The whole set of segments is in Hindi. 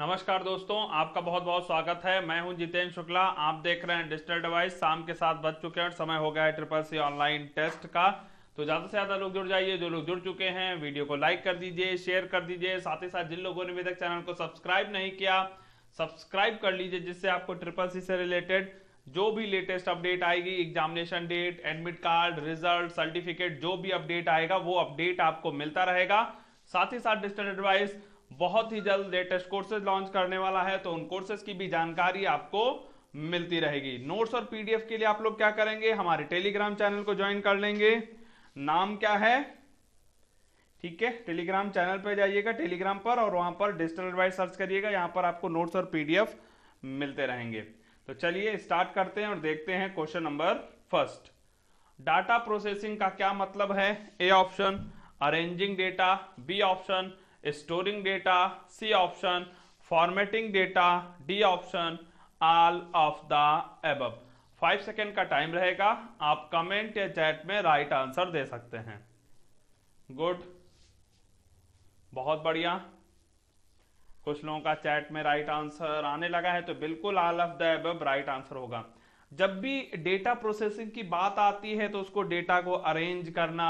नमस्कार दोस्तों आपका बहुत बहुत स्वागत है मैं हूं जितेंद्र शुक्ला आप देख रहे हैं डिजिटल डिवाइस शाम के साथ बज चुके हैं समय हो गया है ट्रिपल सी ऑनलाइन टेस्ट का तो ज़्यादा से ज़्यादा लोग जुड़ जाइए जो लोग जुड़ चुके हैं वीडियो को लाइक कर दीजिए शेयर कर दीजिए साथ ही साथ जिन लोगों ने अभी तक चैनल को सब्सक्राइब नहीं किया सब्सक्राइब कर लीजिए जिससे आपको ट्रिपल सी से रिलेटेड जो भी लेटेस्ट अपडेट आएगी examination date admit card result certificate जो भी अपडेट आएगा वो अपडेट आपको मिलता रहेगा साथ ही साथ डिजिटल एडवाइस बहुत ही जल्द लेटेस्ट कोर्सेज लॉन्च करने वाला है तो उन कोर्सेज की भी जानकारी आपको मिलती रहेगी नोट्स और पीडीएफ के लिए आप लोग क्या करेंगे हमारे टेलीग्राम चैनल को ज्वाइन कर लेंगे नाम क्या है ठीक है टेलीग्राम चैनल पर जाइएगा टेलीग्राम पर और वहां पर डिजिटल एडवाइस सर्च करिएगा यहां पर आपको नोट्स और पीडीएफ मिलते रहेंगे तो चलिए स्टार्ट करते हैं और देखते हैं question number first data processing का क्या मतलब है A option arranging data B option storing data C option formatting data D option all of the above five second का टाइम रहेगा आप कमेंट या चैट में राइट आंसर दे सकते हैं गुड बहुत बढ़िया कुछ लोगों का चैट में राइट आंसर आने लगा है तो बिल्कुल all of the above right answer होगा जब भी डेटा प्रोसेसिंग की बात आती है तो उसको डेटा को अरेंज करना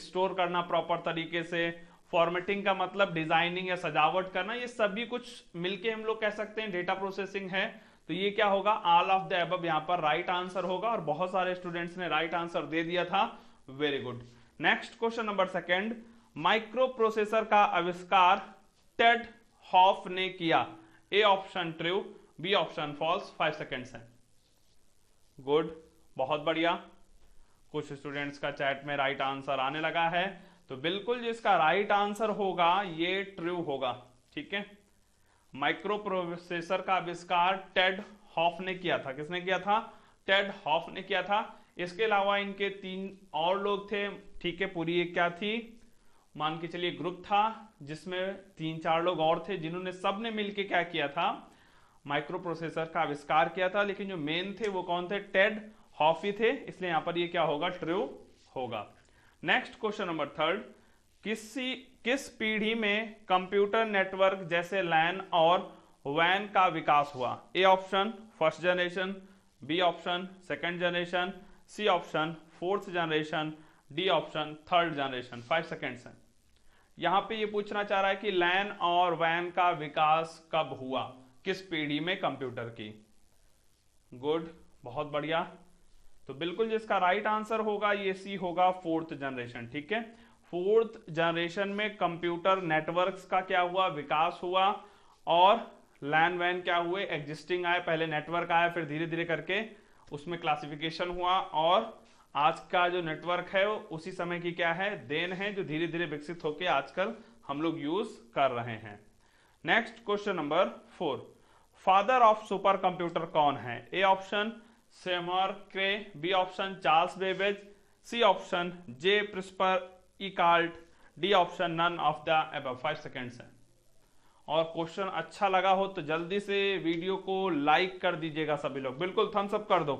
स्टोर करना प्रॉपर तरीके से फॉर्मेटिंग का मतलब डिजाइनिंग या सजावट करना ये सभी कुछ मिलके हम लोग कह सकते हैं डेटा प्रोसेसिंग है तो ये क्या होगा ऑल ऑफ द एब यहाँ पर राइट right आंसर होगा और बहुत सारे स्टूडेंट्स ने राइट right आंसर दे दिया था very good next question number second micro processor का आविष्कार टेड हॉफ ने किया A option true B option false five seconds है गुड बहुत बढ़िया कुछ स्टूडेंट्स का चैट में राइट right आंसर आने लगा है तो बिल्कुल जिसका राइट आंसर होगा ये ट्रू होगा ठीक है माइक्रो प्रोसेसर का आविष्कार टेड हॉफ ने किया था किसने किया था टेड हॉफ ने किया था इसके अलावा इनके तीन और लोग थे ठीक है पूरी एक क्या थी मान के चलिए ग्रुप था जिसमें तीन चार लोग और थे जिन्होंने सबने मिलकर क्या किया था माइक्रो प्रोसेसर का आविष्कार किया था लेकिन जो मेन थे वो कौन थे टेड हॉफी थे इसलिए यहां पर ये क्या होगा ट्रू होगा नेक्स्ट क्वेश्चन नंबर थर्ड किसी किस पीढ़ी में कंप्यूटर नेटवर्क जैसे लैन और वैन का विकास हुआ A option first generation B option second generation C option fourth generation D option third generation five seconds हैं यहाँ पे ये पूछना चाह रहा है कि लैन और वैन का विकास कब हुआ किस पीढ़ी में कंप्यूटर की गुड बहुत बढ़िया तो बिल्कुल जिसका राइट आंसर होगा ये सी होगा फोर्थ जनरेशन ठीक है फोर्थ जनरेशन में कंप्यूटर नेटवर्क्स का क्या हुआ विकास हुआ और लैंड वैन क्या हुए एग्जिस्टिंग आए पहले नेटवर्क आया फिर धीरे धीरे करके उसमें क्लासिफिकेशन हुआ और आज का जो नेटवर्क है वो उसी समय की क्या है देन है जो धीरे धीरे विकसित होकर आजकल हम लोग यूज कर रहे हैं next question number four father of super computer कौन है A option Seymour Cray B option Charles Babbage C option J Presper Eckert D option none of the above five seconds है और क्वेश्चन अच्छा लगा हो तो जल्दी से वीडियो को लाइक कर दीजिएगा सभी लोग बिल्कुल थम्स अप कर दो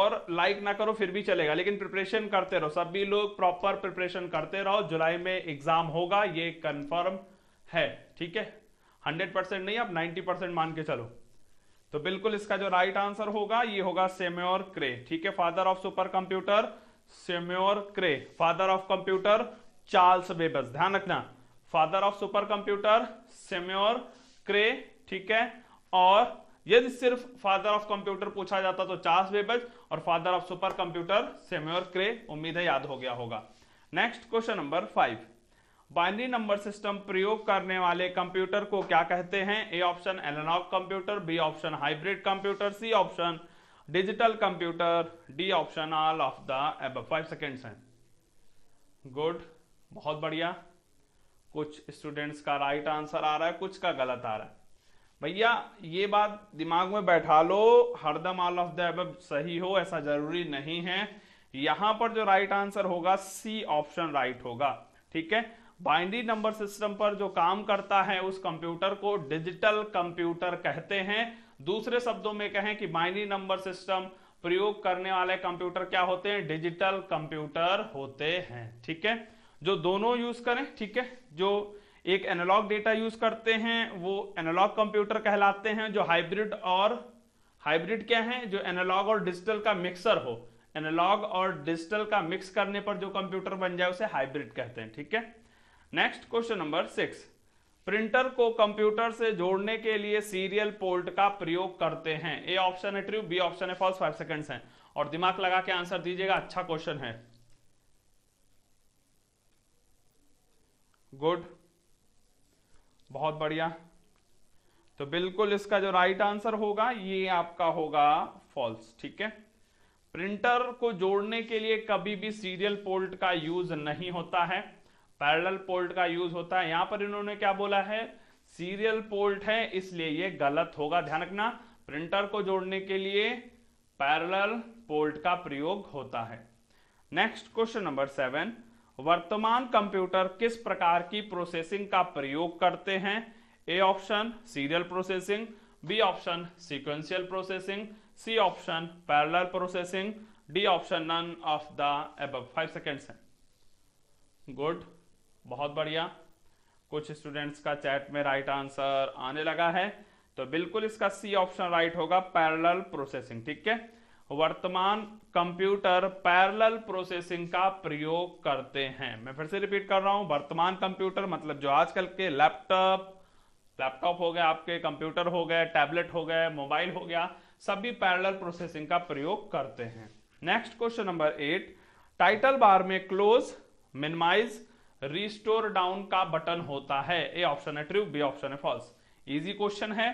और लाइक ना करो फिर भी चलेगा लेकिन प्रिपरेशन करते रहो सभी लोग प्रॉपर प्रिपरेशन करते रहो जुलाई में एग्जाम होगा ये कंफर्म है ठीक है हंड्रेड परसेंट नहीं आप नाइन्टी परसेंट मान के चलो तो बिल्कुल इसका जो राइट आंसर होगा ये होगा सेम्योर क्रे ठीक है father of super computer Seymour Cray father of computer Charles Babbage ध्यान रखना father of super computer Seymour Cray ठीक है और यदि सिर्फ फादर ऑफ कंप्यूटर पूछा जाता तो चार्ल्स बेबज और father of super computer Seymour Cray उम्मीद है याद हो गया होगा next question number five binary number system प्रयोग करने वाले कंप्यूटर को क्या कहते हैं ए ऑप्शन एलोनॉक computer B option hybrid computer C option digital computer D option all of the above five seconds हैं गुड बहुत बढ़िया कुछ स्टूडेंट्स का राइट आंसर आ रहा है कुछ का गलत आ रहा है भैया ये बात दिमाग में बैठा लो हरदम ऑल ऑफ द एब सही हो ऐसा जरूरी नहीं है यहां पर जो राइट आंसर होगा सी ऑप्शन राइट होगा ठीक है बाइनरी नंबर सिस्टम पर जो काम करता है उस कंप्यूटर को डिजिटल कंप्यूटर कहते हैं दूसरे शब्दों में कहें कि बाइनरी नंबर सिस्टम प्रयोग करने वाले कंप्यूटर क्या होते हैं डिजिटल कंप्यूटर होते हैं ठीक है जो दोनों यूज करें ठीक है जो एक एनालॉग डेटा यूज करते हैं वो एनालॉग कंप्यूटर कहलाते हैं जो हाइब्रिड और हाइब्रिड क्या है जो एनालॉग और डिजिटल का मिक्सर हो एनालॉग और डिजिटल का मिक्स करने पर जो कंप्यूटर बन जाए उसे हाइब्रिड कहते हैं ठीक है next question number six printer को कंप्यूटर से जोड़ने के लिए सीरियल पोर्ट का प्रयोग करते हैं ए ऑप्शन है ट्रू बी ऑप्शन है फॉल्स फाइव सेकंड्स है और दिमाग लगा के आंसर दीजिएगा अच्छा क्वेश्चन है गुड बहुत बढ़िया तो बिल्कुल इसका जो राइट आंसर होगा ये आपका होगा फॉल्स ठीक है प्रिंटर को जोड़ने के लिए कभी भी सीरियल पोर्ट का यूज नहीं होता है पैरल पोर्ट का यूज होता है यहां पर इन्होंने क्या बोला है सीरियल पोर्ट है इसलिए ये गलत होगा ध्यान रखना प्रिंटर को जोड़ने के लिए पैरल पोर्ट का प्रयोग होता है नेक्स्ट क्वेश्चन नंबर सेवन वर्तमान कंप्यूटर किस प्रकार की प्रोसेसिंग का प्रयोग करते हैं A option serial processing B option sequential processing C option parallel processing D option none of the above five seconds है गुड बहुत बढ़िया कुछ स्टूडेंट्स का चैट में राइट आंसर आने लगा है तो बिल्कुल इसका सी ऑप्शन राइट होगा पैरेलल प्रोसेसिंग ठीक है वर्तमान कंप्यूटर पैरेलल प्रोसेसिंग का प्रयोग करते हैं मैं फिर से रिपीट कर रहा हूं वर्तमान कंप्यूटर मतलब जो आजकल के लैपटॉप लैपटॉप हो गया आपके कंप्यूटर हो गए टैबलेट हो गए मोबाइल हो गया सभी पैरेलल प्रोसेसिंग का प्रयोग करते हैं next question number eight title bar में क्लोज मिनिमाइज रिस्टोर डाउन का बटन होता है ए ऑप्शन है ट्रू बी ऑप्शन है फॉल्स इजी क्वेश्चन है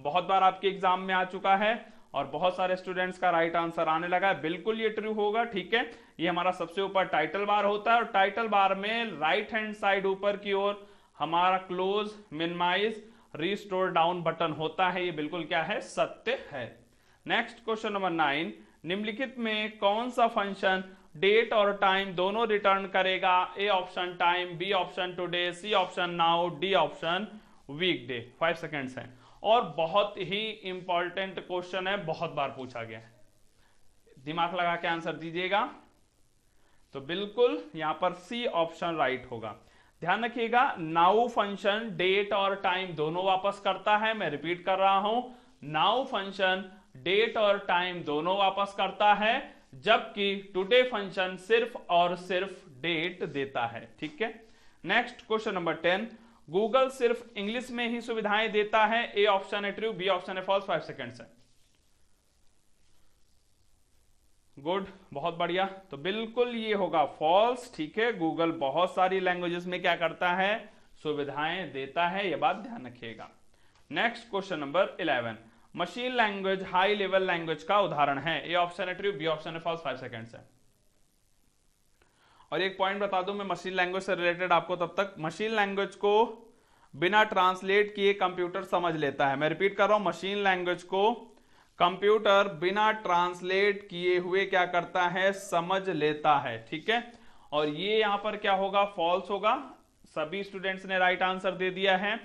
बहुत बार आपके एग्जाम में आ चुका है और बहुत सारे स्टूडेंट्स का राइट आंसर आने लगा है बिल्कुल ये ट्रू होगा ठीक है ये हमारा सबसे ऊपर टाइटल बार होता है और टाइटल बार में राइट हैंड साइड ऊपर की ओर हमारा close minimise restore down button होता है ये बिल्कुल क्या है सत्य है नेक्स्ट क्वेश्चन नंबर नाइन निम्नलिखित में कौन सा फंक्शन डेट और टाइम दोनों रिटर्न करेगा A option time B option today C option now D option weekday five seconds हैं और बहुत ही इंपॉर्टेंट क्वेश्चन है बहुत बार पूछा गया है दिमाग लगा के आंसर दीजिएगा तो बिल्कुल यहां पर सी ऑप्शन राइट होगा ध्यान रखिएगा नाउ फंक्शन डेट और टाइम दोनों वापस करता है मैं रिपीट कर रहा हूं नाउ फंक्शन डेट और टाइम दोनों वापस करता है जबकि टुडे फंक्शन सिर्फ और सिर्फ डेट देता है ठीक है next question number ten Google सिर्फ इंग्लिश में ही सुविधाएं देता है ए ऑप्शन है ट्रू बी ऑप्शन है फॉल्स फाइव सेकेंड है गुड बहुत बढ़िया तो बिल्कुल ये होगा फॉल्स ठीक है गूगल बहुत सारी लैंग्वेजेस में क्या करता है सुविधाएं देता है ये बात ध्यान रखिएगा next question number eleven machine language high level language का उदाहरण है ए ऑप्शन है ट्रू बी ऑप्शन है फॉल्स फाइव सेकेंड्स है और एक पॉइंट बता दूं मैं मशीन लैंग्वेज से रिलेटेड आपको तब तक मशीन लैंग्वेज को बिना ट्रांसलेट किए कंप्यूटर समझ लेता है मैं रिपीट कर रहा हूं मशीन लैंग्वेज को कंप्यूटर बिना ट्रांसलेट किए हुए क्या करता है समझ लेता है ठीक है और ये यहां पर क्या होगा फॉल्स होगा सभी स्टूडेंट्स ने राइट आंसर दे दिया है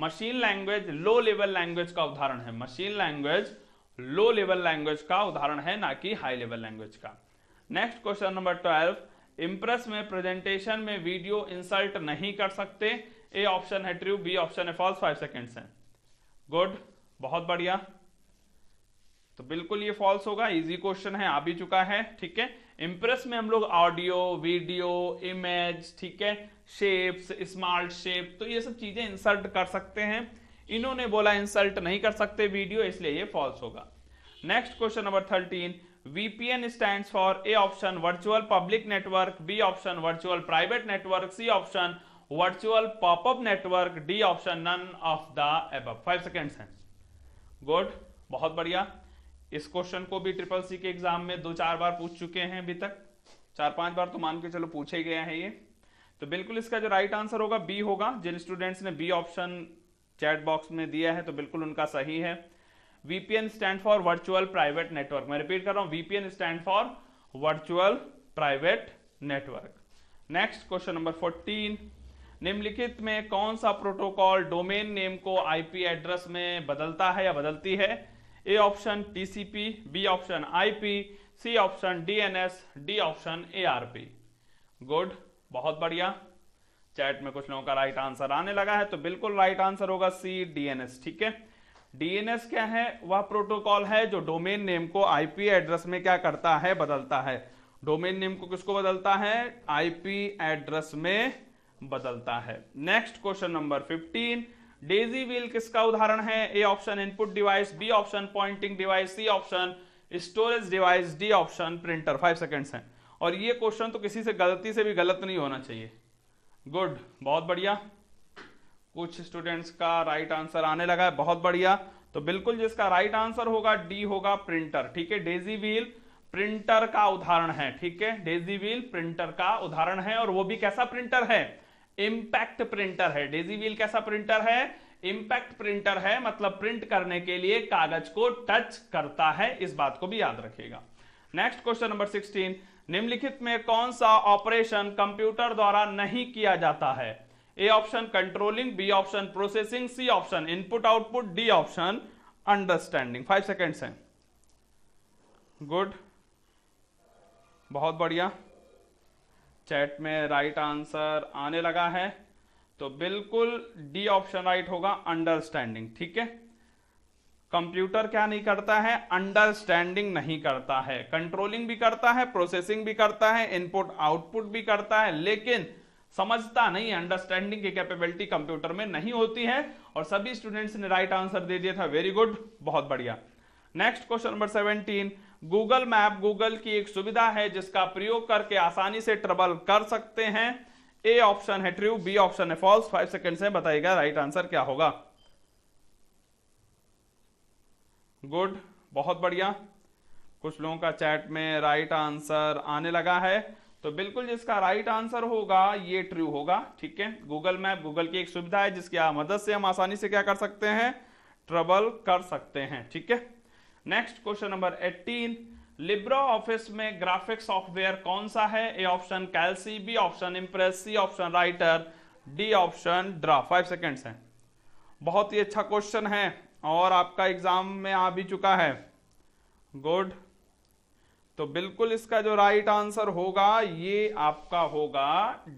machine language low level language का उदाहरण है machine language low level language का उदाहरण है ना कि हाई लेवल लैंग्वेज का next question number twelve Impress में प्रेजेंटेशन में वीडियो इंसल्ट नहीं कर सकते ए ऑप्शन है ट्रू बी ऑप्शन है फॉल्स फाइव सेकेंड्स है गुड बहुत बढ़िया तो बिल्कुल ये फॉल्स होगा इजी क्वेश्चन है आ भी चुका है ठीक है इम्प्रेस में हम लोग ऑडियो वीडियो इमेज ठीक है शेप्स स्मार्ट शेप तो ये सब चीज़ें इंसर्ट कर सकते हैं इन्होंने बोला इंसर्ट नहीं कर सकते वीडियो इसलिए ये फॉल्स होगा next question number thirteen VPN stand for A option virtual public network B option virtual private network C option virtual popup network D option none of the above five seconds हैं गुड बहुत बढ़िया इस क्वेश्चन को भी ट्रिपल सी के एग्जाम में दो चार बार पूछ चुके हैं अभी तक चार पांच बार तो मान के चलो पूछे गया है ये तो बिल्कुल इसका जो राइट आंसर होगा बी होगा जिन स्टूडेंट्स ने बी ऑप्शन चैट बॉक्स में दिया है तो बिल्कुल उनका सही है VPN stand for virtual private network मैं रिपीट कर रहा हूं VPN stand for virtual private network next question number 14 निम्नलिखित में कौन सा प्रोटोकॉल डोमेन नेम को आईपी एड्रेस में बदलता है या बदलती है A option TCP B option IP C option DNS D option ARP good बहुत बढ़िया चैट में कुछ लोगों का राइट आंसर आने लगा है तो बिल्कुल राइट आंसर होगा सी डीएनएस ठीक है डीएनएस क्या है वह प्रोटोकॉल है जो डोमेन नेम को आईपी एड्रेस में क्या करता है बदलता है डोमेन नेम को किसको बदलता है आईपी एड्रेस में बदलता है next question number 15 daisy wheel किसका उदाहरण है A option input device B option pointing device C option storage device D option printer five seconds है और ये क्वेश्चन तो किसी से गलती से भी गलत नहीं होना चाहिए गुड बहुत बढ़िया कुछ स्टूडेंट्स का राइट आंसर आने लगा है बहुत बढ़िया तो बिल्कुल जिसका राइट आंसर होगा डी होगा प्रिंटर ठीक है डेजी व्हील प्रिंटर का उदाहरण है ठीक है डेजी व्हील प्रिंटर का उदाहरण है और वो भी कैसा प्रिंटर है इम्पैक्ट प्रिंटर है डेजी व्हील कैसा प्रिंटर है इम्पैक्ट प्रिंटर है मतलब प्रिंट करने के लिए कागज को टच करता है इस बात को भी याद रखिएगा नेक्स्ट क्वेश्चन नंबर सिक्सटीन निम्नलिखित में कौन सा ऑपरेशन कंप्यूटर द्वारा नहीं किया जाता है A option controlling B option processing C option input output D option understanding five seconds हैं गुड बहुत बढ़िया चैट में राइट आंसर आने लगा है तो बिल्कुल डी ऑप्शन राइट होगा अंडरस्टैंडिंग ठीक है कंप्यूटर क्या नहीं करता है अंडरस्टैंडिंग नहीं करता है कंट्रोलिंग भी करता है प्रोसेसिंग भी करता है इनपुट आउटपुट भी करता है लेकिन समझता नहीं अंडरस्टैंडिंग की कैपेबिलिटी कंप्यूटर में नहीं होती है और सभी स्टूडेंट्स ने राइट आंसर दे दिया था वेरी गुड बहुत बढ़िया next question number seventeen Google map Google की एक सुविधा है जिसका प्रयोग करके आसानी से ट्रबल कर सकते हैं ए ऑप्शन है ट्रू बी ऑप्शन है फॉल्स फाइव सेकेंड से बताइएगा राइट आंसर क्या होगा गुड बहुत बढ़िया कुछ लोगों का चैट में राइट आंसर आने लगा है तो बिल्कुल जिसका राइट आंसर होगा ये ट्रू होगा ठीक है गूगल मैप गूगल की एक सुविधा है जिसकी मदद से हम आसानी से क्या कर सकते हैं ट्रबल कर सकते हैं ठीक है next question number 18 LibreOffice में ग्राफिक सॉफ्टवेयर कौन सा है A option Calc B option Impress C option Writer D option Draw five seconds है बहुत ही अच्छा क्वेश्चन है और आपका एग्ज़ाम में आ भी चुका है गुड तो बिल्कुल इसका जो राइट आंसर होगा ये आपका होगा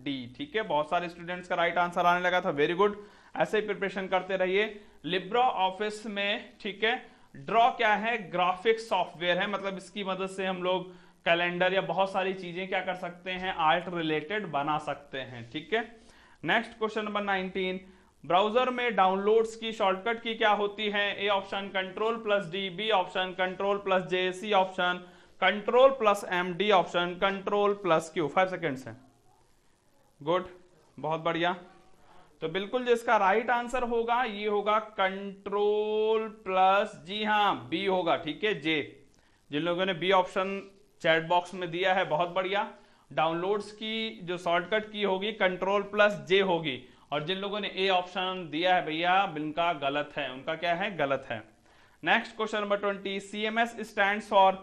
डी ठीक है बहुत सारे स्टूडेंट्स का राइट आंसर आने लगा था वेरी गुड ऐसे ही प्रिपरेशन करते रहिए लिब्रा ऑफिस में ठीक है ड्रॉ क्या है ग्राफिक सॉफ्टवेयर है मतलब इसकी मदद से हम लोग कैलेंडर या बहुत सारी चीजें क्या कर सकते हैं आर्ट रिलेटेड बना सकते हैं ठीक है next question number nineteen browser में डाउनलोड्स की शॉर्टकट की क्या होती है A option control plus D B option control plus J C option control plus M D option control plus Q five seconds है गुड बहुत बढ़िया तो बिल्कुल जिसका राइट आंसर होगा ये होगा कंट्रोल प्लस जी हाँ बी होगा ठीक है जे जिन लोगों ने बी ऑप्शन चैट बॉक्स में दिया है बहुत बढ़िया डाउनलोड्स की जो शॉर्टकट की होगी कंट्रोल प्लस जे होगी और जिन लोगों ने ए ऑप्शन दिया है भैया उनका गलत है उनका क्या है गलत है next question number twenty C M S stand for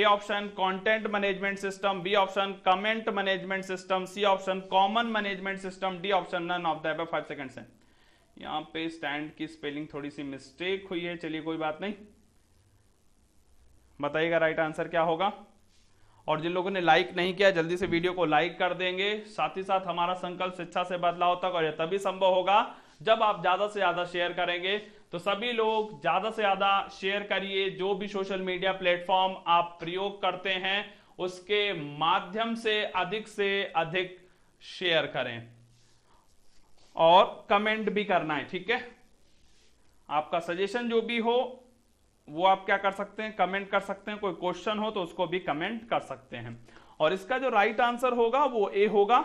A option content management system B option comment management system C option common management system D option none of the five है यहाँ पे स्टैंड की स्पेलिंग थोड़ी सी मिस्टेक हुई है चलिए कोई बात नहीं बताइएगा राइट आंसर क्या होगा और जिन लोगों ने लाइक नहीं किया जल्दी से वीडियो को लाइक कर देंगे साथ ही साथ हमारा संकल्प शिक्षा से बदलाव तक और यह तभी संभव होगा जब आप ज्यादा से ज्यादा शेयर करेंगे तो सभी लोग ज्यादा से ज्यादा शेयर करिए जो भी सोशल मीडिया प्लेटफॉर्म आप प्रयोग करते हैं उसके माध्यम से अधिक से अधिक शेयर करें और कमेंट भी करना है ठीक है आपका सजेशन जो भी हो वो आप क्या कर सकते हैं कमेंट कर सकते हैं कोई क्वेश्चन हो तो उसको भी कमेंट कर सकते हैं और इसका जो राइट right आंसर होगा वो ए होगा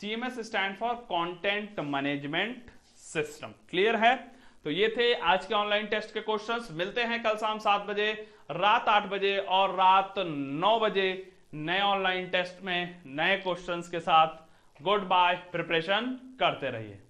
CMS stand for content management system clear है तो ये थे आज के ऑनलाइन टेस्ट के क्वेश्चंस मिलते हैं कल शाम सात बजे रात आठ बजे और रात नौ बजे नए ऑनलाइन टेस्ट में नए क्वेश्चंस के साथ गुड बाय प्रिपरेशन करते रहिए